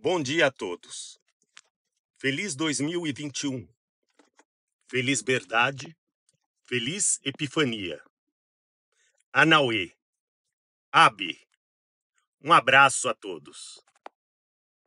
Bom dia a todos. Feliz 2021. Feliz Verdade. Feliz Epifania. Anauê. Abe. Um abraço a todos.